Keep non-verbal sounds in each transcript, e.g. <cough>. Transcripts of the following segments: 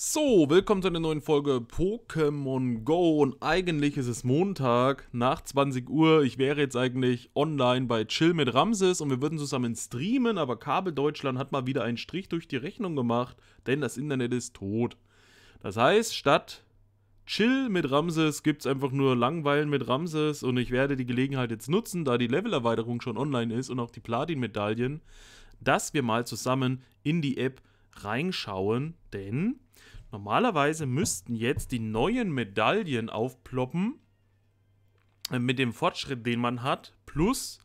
So, willkommen zu einer neuen Folge Pokémon Go und eigentlich ist es Montag nach 20 Uhr. Ich wäre jetzt eigentlich online bei Chill mit Ramses und wir würden zusammen streamen, aber Kabel Deutschland hat mal wieder einen Strich durch die Rechnung gemacht, denn das Internet ist tot. Das heißt, statt Chill mit Ramses gibt es einfach nur Langweilen mit Ramses und ich werde die Gelegenheit jetzt nutzen, da die Levelerweiterung schon online ist und auch die Platin-Medaillen, dass wir mal zusammen in die App reinschauen, denn Normalerweise müssten jetzt die neuen Medaillen aufploppen äh, mit dem Fortschritt, den man hat, plus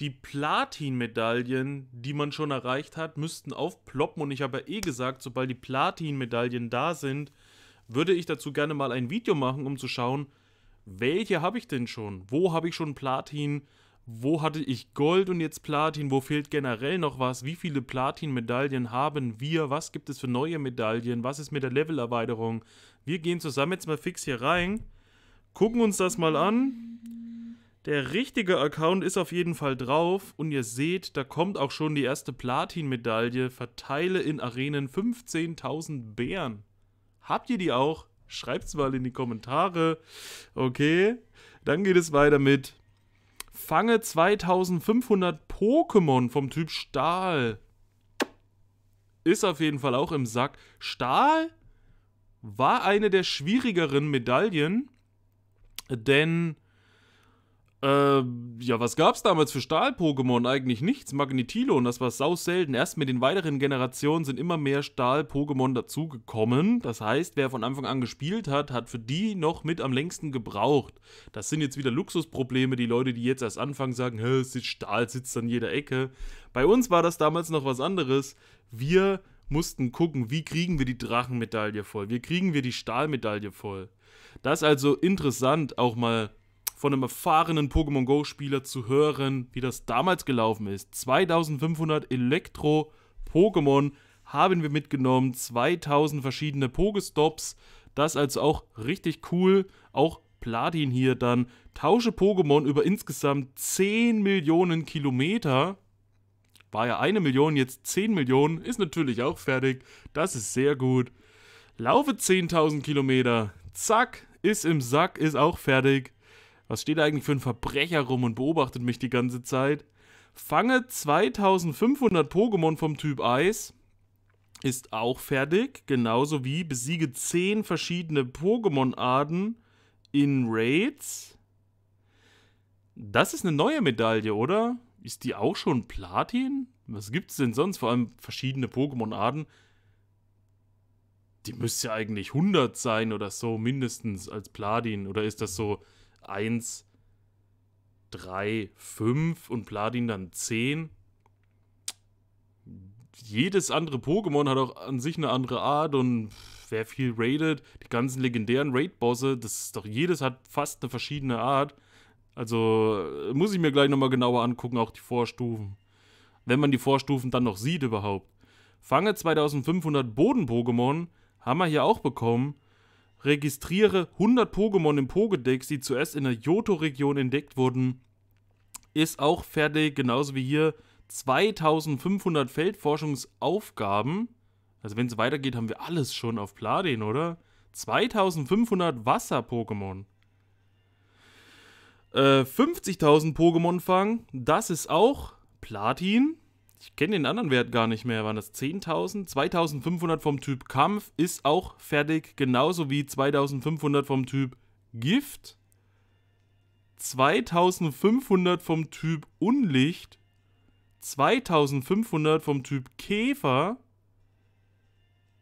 die Platin-Medaillen, die man schon erreicht hat, müssten aufploppen. Und ich habe ja eh gesagt, sobald die Platin-Medaillen da sind, würde ich dazu gerne mal ein Video machen, um zu schauen, welche habe ich denn schon? Wo habe ich schon Platin? medaillen wo hatte ich Gold und jetzt Platin, wo fehlt generell noch was, wie viele Platin-Medaillen haben wir, was gibt es für neue Medaillen, was ist mit der Levelerweiterung. Wir gehen zusammen jetzt mal fix hier rein, gucken uns das mal an. Der richtige Account ist auf jeden Fall drauf und ihr seht, da kommt auch schon die erste Platin-Medaille. Verteile in Arenen 15.000 Bären. Habt ihr die auch? Schreibt es mal in die Kommentare. Okay, dann geht es weiter mit Fange 2500 Pokémon vom Typ Stahl. Ist auf jeden Fall auch im Sack. Stahl war eine der schwierigeren Medaillen, denn ähm, ja, was gab's damals für Stahl-Pokémon? Eigentlich nichts. Magnetilo und das war sau selten. Erst mit den weiteren Generationen sind immer mehr Stahl-Pokémon dazugekommen. Das heißt, wer von Anfang an gespielt hat, hat für die noch mit am längsten gebraucht. Das sind jetzt wieder Luxusprobleme, die Leute, die jetzt erst anfangen, sagen, Hä, sitzt Stahl sitzt an jeder Ecke. Bei uns war das damals noch was anderes. Wir mussten gucken, wie kriegen wir die Drachenmedaille voll? Wie kriegen wir die Stahlmedaille voll? Das ist also interessant, auch mal von einem erfahrenen Pokémon Go-Spieler zu hören, wie das damals gelaufen ist. 2500 Elektro-Pokémon haben wir mitgenommen, 2000 verschiedene Pokestops. Das also auch richtig cool. Auch Platin hier dann. Tausche Pokémon über insgesamt 10 Millionen Kilometer. War ja eine Million, jetzt 10 Millionen. Ist natürlich auch fertig. Das ist sehr gut. Laufe 10.000 Kilometer. Zack, ist im Sack, ist auch fertig was steht da eigentlich für ein Verbrecher rum und beobachtet mich die ganze Zeit? Fange 2500 Pokémon vom Typ Eis. Ist auch fertig. Genauso wie besiege 10 verschiedene Pokémon-Arten in Raids. Das ist eine neue Medaille, oder? Ist die auch schon Platin? Was gibt's denn sonst? Vor allem verschiedene Pokémon-Arten. Die müsste ja eigentlich 100 sein oder so, mindestens als Platin. Oder ist das so 1, 3, 5 und Platin dann 10. Jedes andere Pokémon hat auch an sich eine andere Art und wer viel raidet, die ganzen legendären Raid-Bosse, das ist doch jedes hat fast eine verschiedene Art. Also äh, muss ich mir gleich nochmal genauer angucken, auch die Vorstufen. Wenn man die Vorstufen dann noch sieht überhaupt. Fange 2500 Boden-Pokémon haben wir hier auch bekommen registriere 100 Pokémon im Pokédex, die zuerst in der Johto-Region entdeckt wurden, ist auch fertig, genauso wie hier 2500 Feldforschungsaufgaben. Also wenn es weitergeht, haben wir alles schon auf Platin, oder? 2500 Wasser-Pokémon. Äh, 50.000 Pokémon fangen, das ist auch Platin. Ich kenne den anderen Wert gar nicht mehr. Waren das 10.000? 2.500 vom Typ Kampf ist auch fertig. Genauso wie 2.500 vom Typ Gift. 2.500 vom Typ Unlicht. 2.500 vom Typ Käfer.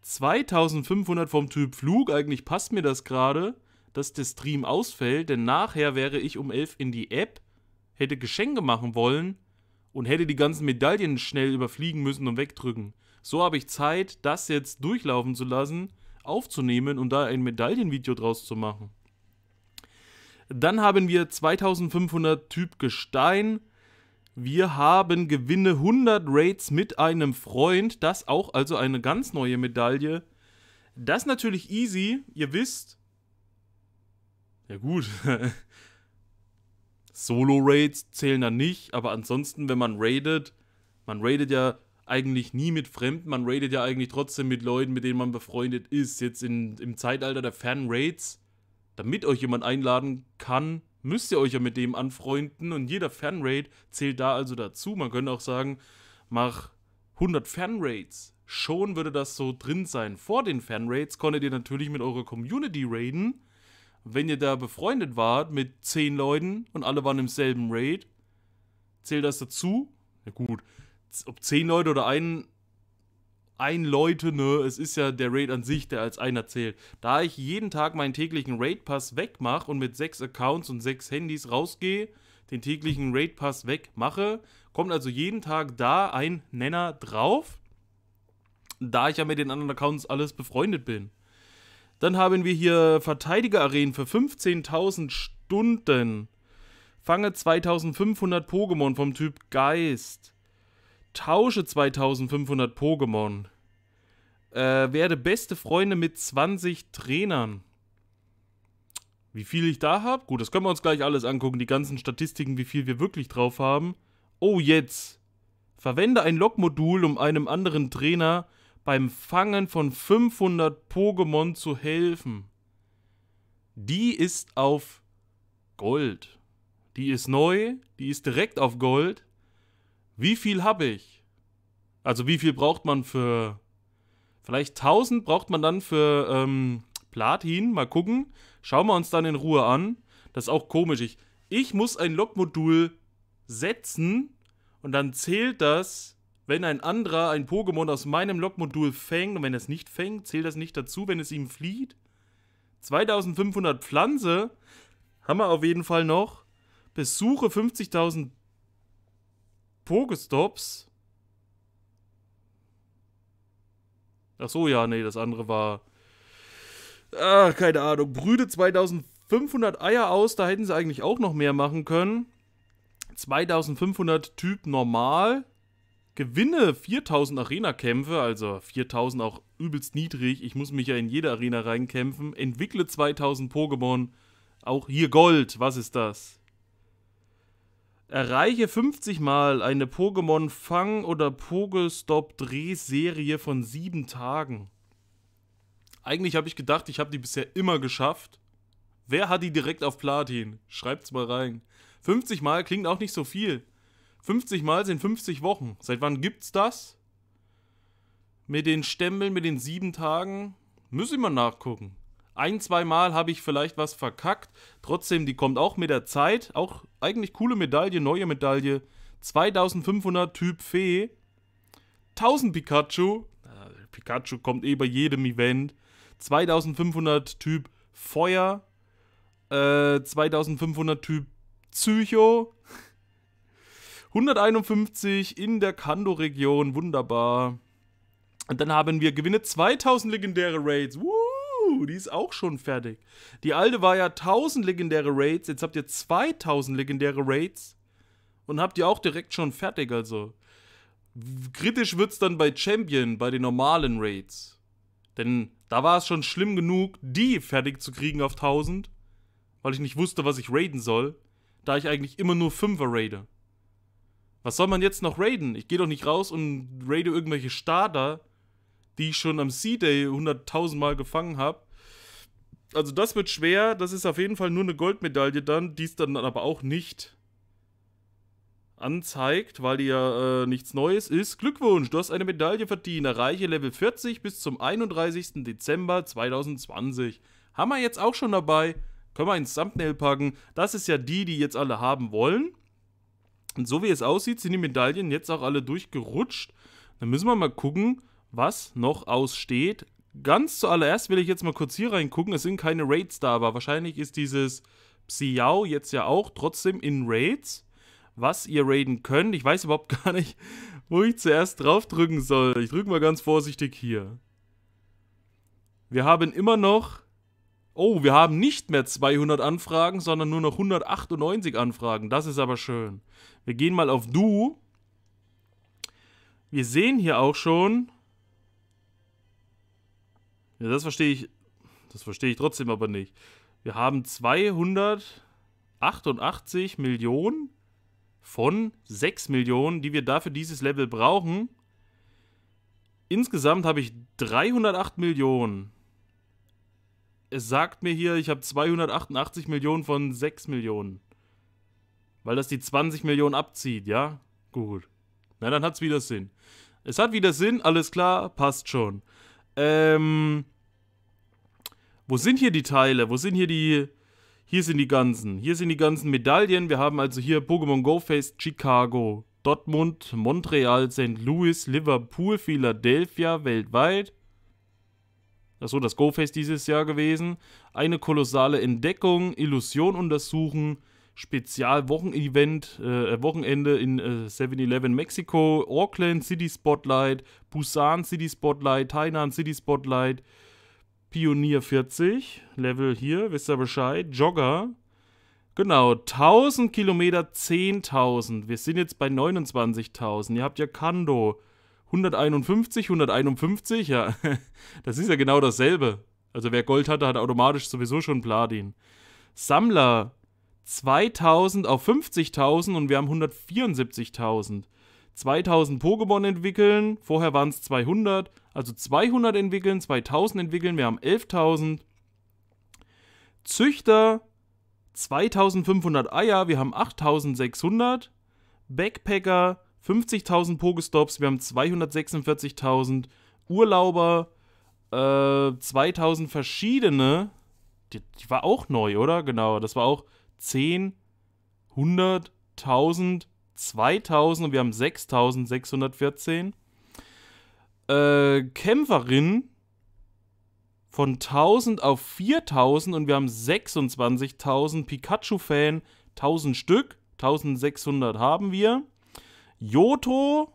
2500 vom Typ Flug, eigentlich passt mir das gerade, dass der Stream ausfällt, denn nachher wäre ich um 11 in die App, hätte Geschenke machen wollen und hätte die ganzen Medaillen schnell überfliegen müssen und wegdrücken. So habe ich Zeit, das jetzt durchlaufen zu lassen, aufzunehmen und da ein Medaillenvideo draus zu machen. Dann haben wir 2500 Typ Gestein. Wir haben Gewinne 100 Raids mit einem Freund. Das auch also eine ganz neue Medaille. Das natürlich easy. Ihr wisst. Ja gut. <laughs> Solo-Raids zählen dann nicht, aber ansonsten, wenn man raidet, man raidet ja eigentlich nie mit Fremden, man raidet ja eigentlich trotzdem mit Leuten, mit denen man befreundet ist. Jetzt in, im Zeitalter der Fan-Raids, damit euch jemand einladen kann, müsst ihr euch ja mit dem anfreunden und jeder Fan-Raid zählt da also dazu. Man könnte auch sagen, mach 100 Fan-Raids. Schon würde das so drin sein. Vor den Fan-Raids konntet ihr natürlich mit eurer Community raiden wenn ihr da befreundet wart mit zehn Leuten und alle waren im selben Raid, zählt das dazu? Ja gut, ob zehn Leute oder ein, ein Leute, ne, es ist ja der Raid an sich, der als einer zählt. Da ich jeden Tag meinen täglichen Raid-Pass wegmache und mit sechs Accounts und sechs Handys rausgehe, den täglichen Raid-Pass wegmache, kommt also jeden Tag da ein Nenner drauf, da ich ja mit den anderen Accounts alles befreundet bin. Dann haben wir hier Verteidiger-Arenen für 15.000 Stunden. Fange 2500 Pokémon vom Typ Geist. Tausche 2500 Pokémon. Äh, werde beste Freunde mit 20 Trainern. Wie viel ich da habe? Gut, das können wir uns gleich alles angucken. Die ganzen Statistiken, wie viel wir wirklich drauf haben. Oh, jetzt. Verwende ein Log-Modul, um einem anderen Trainer beim Fangen von 500 Pokémon zu helfen. Die ist auf Gold. Die ist neu, die ist direkt auf Gold. Wie viel habe ich? Also wie viel braucht man für... Vielleicht 1000 braucht man dann für ähm, Platin. Mal gucken. Schauen wir uns dann in Ruhe an. Das ist auch komisch. Ich, ich muss ein Logmodul setzen und dann zählt das wenn ein anderer ein Pokémon aus meinem log fängt und wenn es nicht fängt, zählt das nicht dazu, wenn es ihm flieht. 2500 Pflanze haben wir auf jeden Fall noch. Besuche 50.000 Pokestops. Ach so, ja, nee, das andere war. Ach, keine Ahnung. Brüde 2500 Eier aus, da hätten sie eigentlich auch noch mehr machen können. 2500 Typ normal gewinne 4000 Arena-Kämpfe, also 4000 auch übelst niedrig, ich muss mich ja in jede Arena reinkämpfen, entwickle 2000 Pokémon, auch hier Gold, was ist das? Erreiche 50 Mal eine Pokémon-Fang- oder Pokestop-Drehserie von 7 Tagen. Eigentlich habe ich gedacht, ich habe die bisher immer geschafft. Wer hat die direkt auf Platin? Schreibt's mal rein. 50 Mal klingt auch nicht so viel. 50 Mal sind 50 Wochen. Seit wann gibt's das? Mit den Stempeln, mit den sieben Tagen? Müssen wir nachgucken. Ein, zweimal habe ich vielleicht was verkackt. Trotzdem, die kommt auch mit der Zeit. Auch eigentlich coole Medaille, neue Medaille. 2500 Typ Fee. 1000 Pikachu. Pikachu kommt eh bei jedem Event. 2500 Typ Feuer. Äh, 2500 Typ Psycho. 151 in der Kando-Region, wunderbar. Und dann haben wir Gewinne 2000 legendäre Raids. Woo, die ist auch schon fertig. Die alte war ja 1000 legendäre Raids, jetzt habt ihr 2000 legendäre Raids und habt ihr auch direkt schon fertig, also. Kritisch wird es dann bei Champion, bei den normalen Raids. Denn da war es schon schlimm genug, die fertig zu kriegen auf 1000, weil ich nicht wusste, was ich raiden soll, da ich eigentlich immer nur 5er raide. Was soll man jetzt noch raiden? Ich gehe doch nicht raus und raide irgendwelche Starter, die ich schon am C-Day 100.000 Mal gefangen habe. Also das wird schwer. Das ist auf jeden Fall nur eine Goldmedaille dann, die es dann aber auch nicht anzeigt, weil die ja äh, nichts Neues ist. Glückwunsch, du hast eine Medaille verdient. Erreiche Level 40 bis zum 31. Dezember 2020. Haben wir jetzt auch schon dabei. Können wir ins Thumbnail packen. Das ist ja die, die jetzt alle haben wollen. Und so wie es aussieht, sind die Medaillen jetzt auch alle durchgerutscht. Dann müssen wir mal gucken, was noch aussteht. Ganz zuallererst will ich jetzt mal kurz hier reingucken. Es sind keine Raids da, aber wahrscheinlich ist dieses Xiao jetzt ja auch trotzdem in Raids. Was ihr raiden könnt. Ich weiß überhaupt <laughs> gar nicht, wo ich zuerst draufdrücken soll. Ich drücke mal ganz vorsichtig hier. Wir haben immer noch Oh, wir haben nicht mehr 200 Anfragen, sondern nur noch 198 Anfragen. Das ist aber schön. Wir gehen mal auf Du. Wir sehen hier auch schon... Ja, das verstehe ich... Das verstehe ich trotzdem aber nicht. Wir haben 288 Millionen von 6 Millionen, die wir dafür dieses Level brauchen. Insgesamt habe ich 308 Millionen es sagt mir hier, ich habe 288 Millionen von 6 Millionen. Weil das die 20 Millionen abzieht, ja? Gut. Na, dann hat es wieder Sinn. Es hat wieder Sinn, alles klar, passt schon. Ähm. Wo sind hier die Teile? Wo sind hier die. Hier sind die ganzen. Hier sind die ganzen Medaillen. Wir haben also hier Pokémon Go Fest, Chicago, Dortmund, Montreal, St. Louis, Liverpool, Philadelphia, weltweit das ist so das Go-Fest dieses Jahr gewesen, eine kolossale Entdeckung, Illusion untersuchen, spezial äh, Wochenende in äh, 7-Eleven Mexiko, Auckland City Spotlight, Busan City Spotlight, Tainan City Spotlight, Pionier 40, Level hier, wisst ihr Bescheid, Jogger, Genau, 1000 Kilometer, 10.000. Wir sind jetzt bei 29.000. Ihr habt ja Kando, 151, 151, ja, <laughs> das ist ja genau dasselbe. Also wer Gold hatte, hat automatisch sowieso schon Platin. Sammler 2000 auf 50.000 und wir haben 174.000. 2000 Pokémon entwickeln, vorher waren es 200, also 200 entwickeln, 2000 entwickeln, wir haben 11.000. Züchter 2500 Eier, wir haben 8600. Backpacker 50.000 Pokestops, wir haben 246.000 Urlauber, äh, 2.000 verschiedene. Die, die, war auch neu, oder? Genau, das war auch 10, 100, 1000, 2000 und wir haben 6614. Äh, Kämpferin von 1000 auf 4000 und wir haben 26.000. Pikachu-Fan 1000 Stück, 1600 haben wir. Joto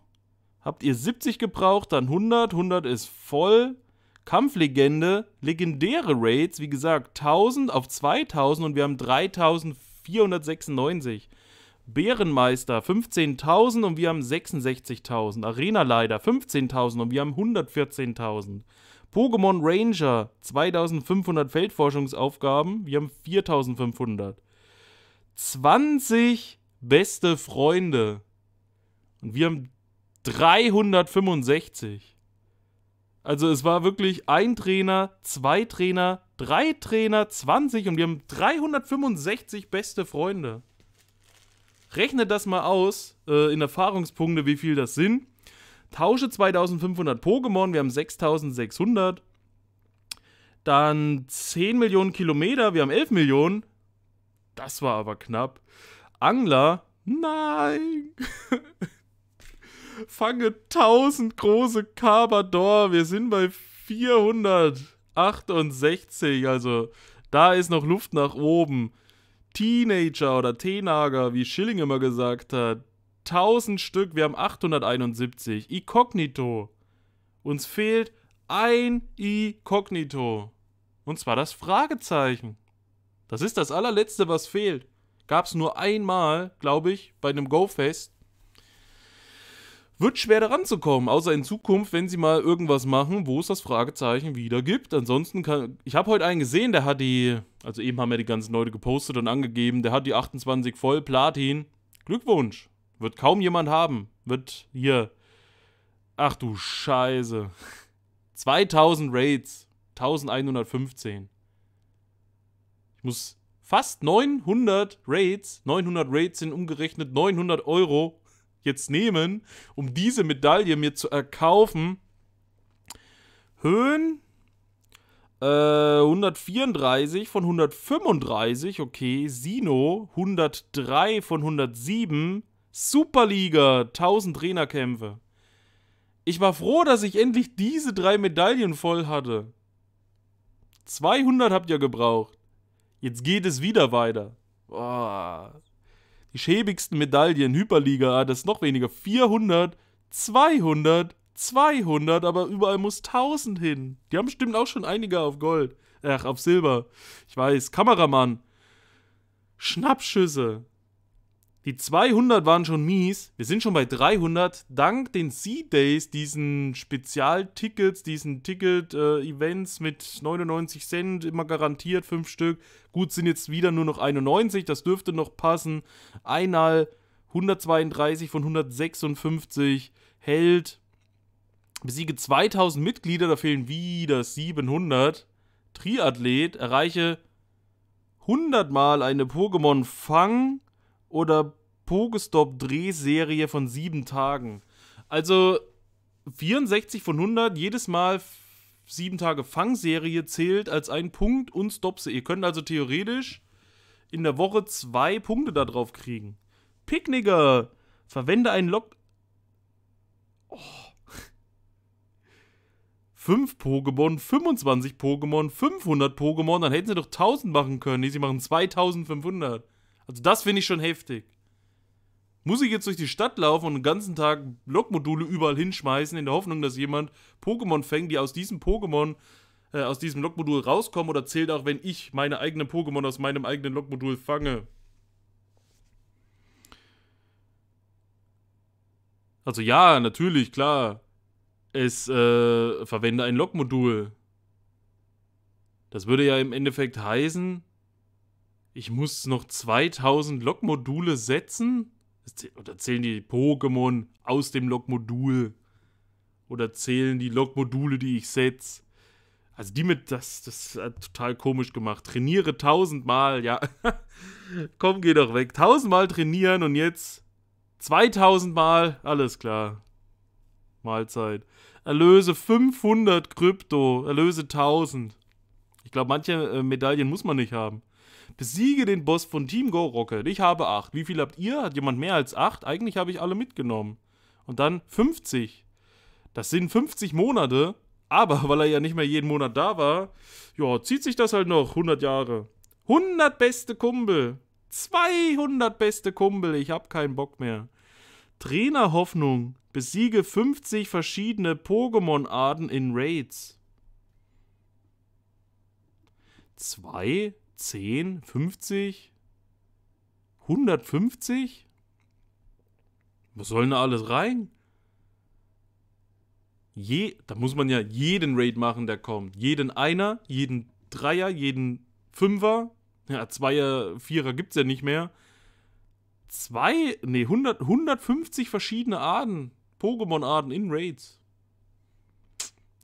habt ihr 70 gebraucht, dann 100, 100 ist voll. Kampflegende, legendäre Raids, wie gesagt, 1000 auf 2000 und wir haben 3496. Bärenmeister 15.000 und wir haben 66.000. Arena Arenaleiter 15.000 und wir haben 114.000. Pokémon Ranger 2500 Feldforschungsaufgaben, wir haben 4500. 20 beste Freunde. Und wir haben 365. Also es war wirklich ein Trainer, zwei Trainer, drei Trainer, 20 und wir haben 365 beste Freunde. Rechne das mal aus äh, in Erfahrungspunkte, wie viel das sind. Tausche 2500 Pokémon, wir haben 6600. Dann 10 Millionen Kilometer, wir haben 11 Millionen. Das war aber knapp. Angler, nein. <laughs> Fange 1000 große Carbador. Wir sind bei 468. Also da ist noch Luft nach oben. Teenager oder Teenager, wie Schilling immer gesagt hat. 1000 Stück, wir haben 871. Inkognito. Uns fehlt ein Inkognito. Und zwar das Fragezeichen. Das ist das allerletzte, was fehlt. Gab es nur einmal, glaube ich, bei einem Go-Fest wird schwer daran zu kommen, außer in Zukunft, wenn sie mal irgendwas machen, wo es das Fragezeichen wieder gibt. Ansonsten kann ich habe heute einen gesehen, der hat die also eben haben ja die ganzen Leute gepostet und angegeben, der hat die 28 voll Platin. Glückwunsch. Wird kaum jemand haben. Wird hier Ach du Scheiße. 2000 <laughs> Raids, 1115. Ich muss fast 900 Raids, 900 Raids sind umgerechnet 900 Euro jetzt nehmen, um diese Medaille mir zu erkaufen. Höhen äh, 134 von 135, okay. Sino 103 von 107. Superliga, 1000 Trainerkämpfe. Ich war froh, dass ich endlich diese drei Medaillen voll hatte. 200 habt ihr gebraucht. Jetzt geht es wieder weiter. Boah die schäbigsten Medaillen, Hyperliga, ah, das ist noch weniger, 400, 200, 200, aber überall muss 1000 hin. Die haben bestimmt auch schon einige auf Gold, ach, auf Silber. Ich weiß, Kameramann, Schnappschüsse, die 200 waren schon mies. Wir sind schon bei 300. Dank den C-Days, diesen Spezialtickets, diesen Ticket-Events äh, mit 99 Cent, immer garantiert, 5 Stück. Gut, sind jetzt wieder nur noch 91. Das dürfte noch passen. Einmal 132 von 156 hält. Besiege 2000 Mitglieder, da fehlen wieder 700. Triathlet, erreiche 100 Mal eine Pokémon-Fang oder Pogestop-Drehserie von sieben Tagen. Also 64 von 100, jedes Mal sieben Tage Fangserie zählt als ein Punkt und Stopse. Ihr könnt also theoretisch in der Woche zwei Punkte da drauf kriegen. Picknicker, verwende einen Lock. Oh. 5 <laughs> Pokémon, 25 Pokémon, 500 Pokémon, dann hätten sie doch 1000 machen können. Nee, sie machen 2500. Also das finde ich schon heftig. Muss ich jetzt durch die Stadt laufen und den ganzen Tag Lokmodule überall hinschmeißen, in der Hoffnung, dass jemand Pokémon fängt, die aus diesem Pokémon, äh, aus diesem Lokmodul rauskommen? Oder zählt auch, wenn ich meine eigenen Pokémon aus meinem eigenen Lokmodul fange? Also ja, natürlich, klar. Es äh, verwende ein Lokmodul. Das würde ja im Endeffekt heißen, ich muss noch 2000 log setzen? Oder zählen die Pokémon aus dem log Oder zählen die log die ich setze? Also die mit, das, das hat total komisch gemacht. Trainiere tausendmal, ja. <laughs> Komm, geh doch weg. Tausendmal trainieren und jetzt 2000 Mal, alles klar. Mahlzeit. Erlöse 500 Krypto, erlöse 1000. Ich glaube, manche äh, Medaillen muss man nicht haben. Besiege den Boss von Team Go Rocket. Ich habe 8. Wie viel habt ihr? Hat jemand mehr als 8? Eigentlich habe ich alle mitgenommen. Und dann 50. Das sind 50 Monate. Aber weil er ja nicht mehr jeden Monat da war, ja, zieht sich das halt noch 100 Jahre. 100 beste Kumpel. 200 beste Kumpel. Ich habe keinen Bock mehr. Trainer Hoffnung. Besiege 50 verschiedene Pokémon-Arten in Raids. Zwei 10, 50, 150? Was soll denn da alles rein? Je, da muss man ja jeden Raid machen, der kommt. Jeden Einer, jeden Dreier, jeden Fünfer. Ja, Zweier, Vierer gibt's ja nicht mehr. Zwei, nee, 100, 150 verschiedene Arten, Pokémon-Arten in Raids.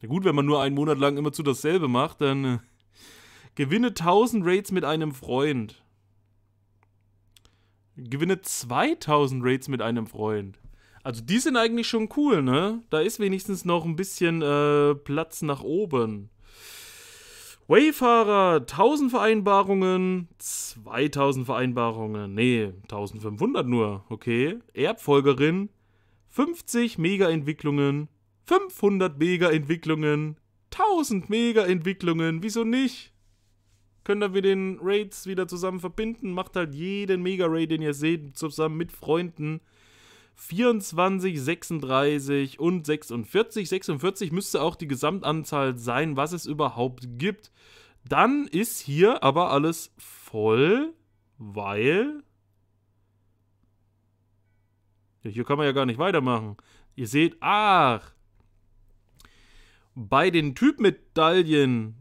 Na gut, wenn man nur einen Monat lang immer zu dasselbe macht, dann äh, Gewinne 1000 Raids mit einem Freund. Gewinne 2000 Raids mit einem Freund. Also die sind eigentlich schon cool, ne? Da ist wenigstens noch ein bisschen äh, Platz nach oben. Wayfarer, 1000 Vereinbarungen, 2000 Vereinbarungen, nee, 1500 nur, okay. Erbfolgerin, 50 Mega-Entwicklungen, 500 Mega-Entwicklungen, 1000 Mega-Entwicklungen, wieso nicht? Könnt ihr wir den Raids wieder zusammen verbinden. Macht halt jeden Mega-Raid, den ihr seht, zusammen mit Freunden. 24, 36 und 46. 46 müsste auch die Gesamtanzahl sein, was es überhaupt gibt. Dann ist hier aber alles voll, weil... Ja, hier kann man ja gar nicht weitermachen. Ihr seht, ach, bei den Typmedaillen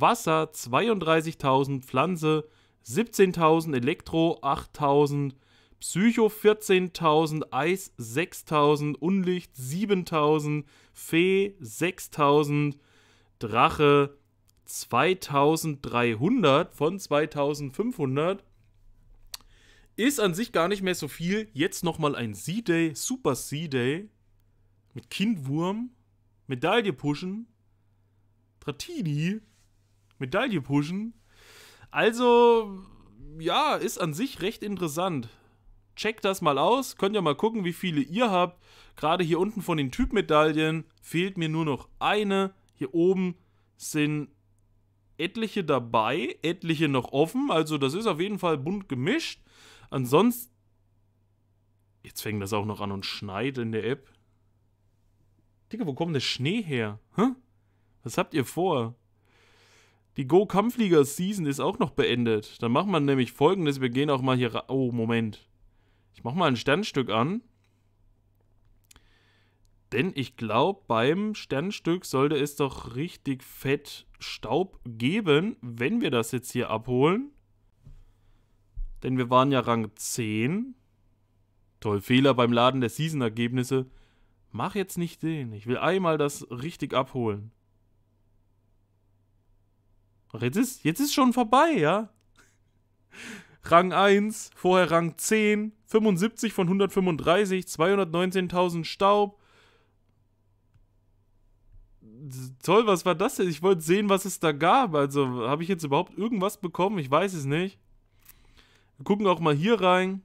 Wasser 32.000, Pflanze 17.000, Elektro 8.000, Psycho 14.000, Eis 6.000, Unlicht 7.000, Fee 6.000, Drache 2300 von 2500 ist an sich gar nicht mehr so viel. Jetzt nochmal ein sea day Super sea day mit Kindwurm, Medaille pushen, Tratini, Medaille pushen. Also, ja, ist an sich recht interessant. Checkt das mal aus, könnt ihr mal gucken, wie viele ihr habt. Gerade hier unten von den Typmedaillen fehlt mir nur noch eine. Hier oben sind etliche dabei, etliche noch offen. Also das ist auf jeden Fall bunt gemischt. Ansonsten... Jetzt fängt das auch noch an und schneit in der App. Digga, wo kommt der Schnee her? Hä? Was habt ihr vor? Die Go-Kampfliga-Season ist auch noch beendet. Dann machen wir nämlich folgendes: Wir gehen auch mal hier. Oh, Moment. Ich mache mal ein Sternstück an. Denn ich glaube, beim Sternstück sollte es doch richtig fett Staub geben, wenn wir das jetzt hier abholen. Denn wir waren ja Rang 10. Toll, Fehler beim Laden der Season-Ergebnisse. Mach jetzt nicht den. Ich will einmal das richtig abholen jetzt ist, jetzt ist schon vorbei, ja? Rang 1, vorher Rang 10, 75 von 135, 219.000 Staub. Toll, was war das denn? Ich wollte sehen, was es da gab. Also, habe ich jetzt überhaupt irgendwas bekommen? Ich weiß es nicht. Wir gucken auch mal hier rein.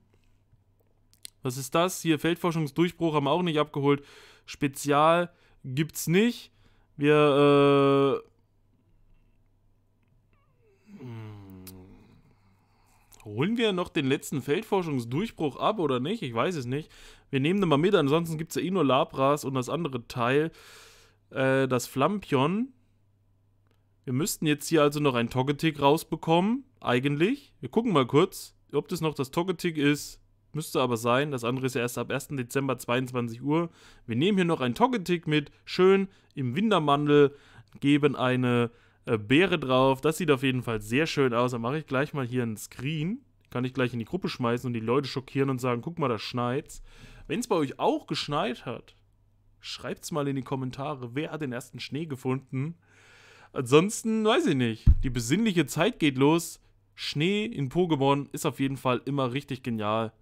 Was ist das? Hier Feldforschungsdurchbruch haben wir auch nicht abgeholt. Spezial gibt's nicht. Wir äh... Holen wir noch den letzten Feldforschungsdurchbruch ab oder nicht? Ich weiß es nicht. Wir nehmen den mal mit, ansonsten gibt es ja eh nur Labras und das andere Teil, äh, das Flampion. Wir müssten jetzt hier also noch ein Togetic rausbekommen, eigentlich. Wir gucken mal kurz, ob das noch das Togetic ist. Müsste aber sein, das andere ist ja erst ab 1. Dezember 22 Uhr. Wir nehmen hier noch ein Togetic mit, schön im Wintermandel, geben eine äh, Beere drauf. Das sieht auf jeden Fall sehr schön aus. Dann mache ich gleich mal hier einen Screen. Kann ich gleich in die Gruppe schmeißen und die Leute schockieren und sagen, guck mal, da schneit's. Wenn es bei euch auch geschneit hat, schreibt's mal in die Kommentare, wer hat den ersten Schnee gefunden. Ansonsten weiß ich nicht. Die besinnliche Zeit geht los. Schnee in Pokémon ist auf jeden Fall immer richtig genial.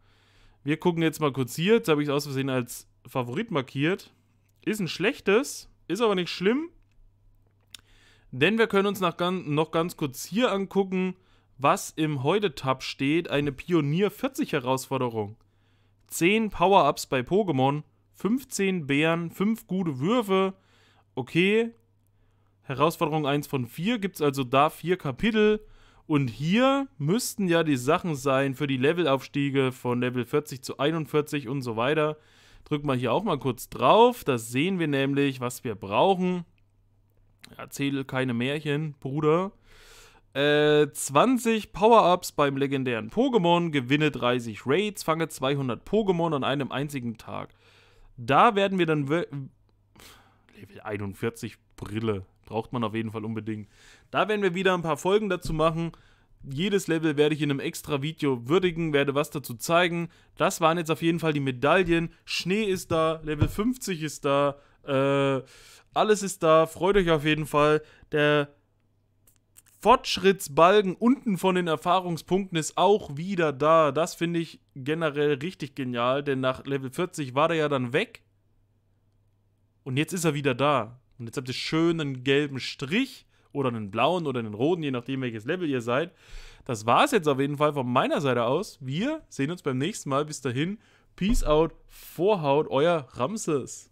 Wir gucken jetzt mal kurz hier. Jetzt habe ich es aus Versehen als Favorit markiert. Ist ein schlechtes, ist aber nicht schlimm. Denn wir können uns ganz, noch ganz kurz hier angucken, was im Heute-Tab steht. Eine Pionier 40 Herausforderung. 10 Power-Ups bei Pokémon, 15 Bären, 5 gute Würfe. Okay. Herausforderung 1 von 4 gibt es also da 4 Kapitel. Und hier müssten ja die Sachen sein für die Levelaufstiege von Level 40 zu 41 und so weiter. Drück mal hier auch mal kurz drauf. Da sehen wir nämlich, was wir brauchen. Erzähl keine Märchen, Bruder. Äh, 20 Power-Ups beim legendären Pokémon, gewinne 30 Raids, fange 200 Pokémon an einem einzigen Tag. Da werden wir dann Level 41 Brille braucht man auf jeden Fall unbedingt. Da werden wir wieder ein paar Folgen dazu machen. Jedes Level werde ich in einem extra Video würdigen, werde was dazu zeigen. Das waren jetzt auf jeden Fall die Medaillen. Schnee ist da, Level 50 ist da, äh, alles ist da. Freut euch auf jeden Fall. Der Fortschrittsbalken unten von den Erfahrungspunkten ist auch wieder da. Das finde ich generell richtig genial, denn nach Level 40 war der ja dann weg. Und jetzt ist er wieder da. Und jetzt habt ihr schön einen gelben Strich oder einen blauen oder einen roten, je nachdem welches Level ihr seid. Das war es jetzt auf jeden Fall von meiner Seite aus. Wir sehen uns beim nächsten Mal. Bis dahin, Peace out, Vorhaut, euer Ramses.